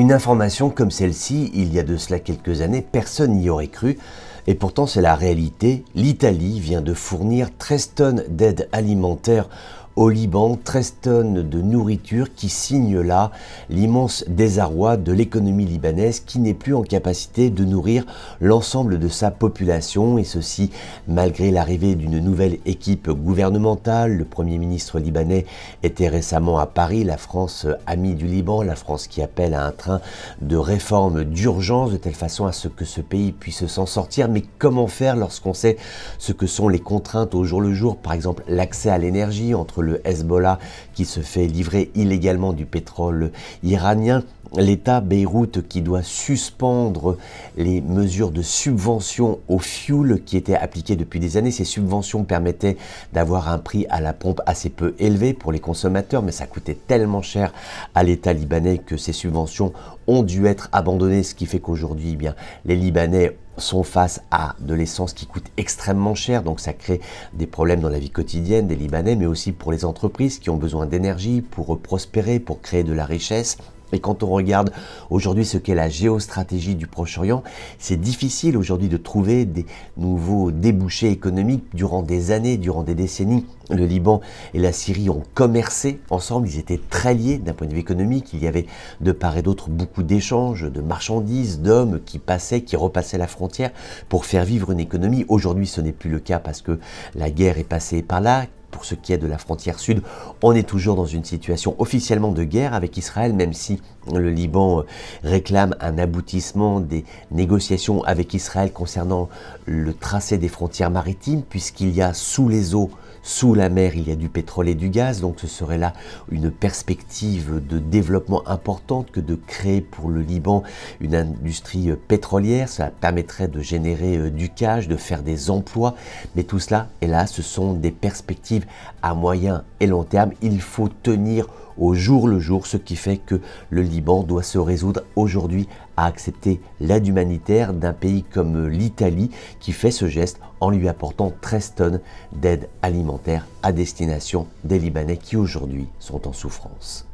Une information comme celle-ci, il y a de cela quelques années, personne n'y aurait cru, et pourtant c'est la réalité. L'Italie vient de fournir 13 tonnes d'aide alimentaire au Liban, 13 tonnes de nourriture qui signent là l'immense désarroi de l'économie libanaise qui n'est plus en capacité de nourrir l'ensemble de sa population et ceci malgré l'arrivée d'une nouvelle équipe gouvernementale. Le Premier ministre libanais était récemment à Paris, la France amie du Liban, la France qui appelle à un train de réforme d'urgence de telle façon à ce que ce pays puisse s'en sortir. Mais comment faire lorsqu'on sait ce que sont les contraintes au jour le jour, par exemple l'accès à l'énergie entre le Hezbollah qui se fait livrer illégalement du pétrole iranien, l'État Beyrouth qui doit suspendre les mesures de subvention au fioul qui étaient appliquées depuis des années. Ces subventions permettaient d'avoir un prix à la pompe assez peu élevé pour les consommateurs, mais ça coûtait tellement cher à l'État libanais que ces subventions ont dû être abandonnées, ce qui fait qu'aujourd'hui, eh bien, les Libanais sont face à de l'essence qui coûte extrêmement cher, donc ça crée des problèmes dans la vie quotidienne des Libanais, mais aussi pour les entreprises qui ont besoin d'énergie pour prospérer, pour créer de la richesse, mais quand on regarde aujourd'hui ce qu'est la géostratégie du Proche-Orient, c'est difficile aujourd'hui de trouver des nouveaux débouchés économiques. Durant des années, durant des décennies, le Liban et la Syrie ont commercé ensemble, ils étaient très liés d'un point de vue économique, il y avait de part et d'autre beaucoup d'échanges, de marchandises, d'hommes qui passaient, qui repassaient la frontière pour faire vivre une économie. Aujourd'hui ce n'est plus le cas parce que la guerre est passée par là, pour ce qui est de la frontière sud, on est toujours dans une situation officiellement de guerre avec Israël, même si le Liban euh, réclame un aboutissement des négociations avec Israël concernant le tracé des frontières maritimes, puisqu'il y a sous les eaux sous la mer, il y a du pétrole et du gaz, donc ce serait là une perspective de développement importante que de créer pour le Liban une industrie euh, pétrolière. Cela permettrait de générer euh, du cash, de faire des emplois, mais tout cela, là, ce sont des perspectives à moyen et long terme, il faut tenir au jour le jour, ce qui fait que le Liban doit se résoudre aujourd'hui à accepter l'aide humanitaire d'un pays comme l'Italie qui fait ce geste en lui apportant 13 tonnes d'aide alimentaire à destination des Libanais qui aujourd'hui sont en souffrance.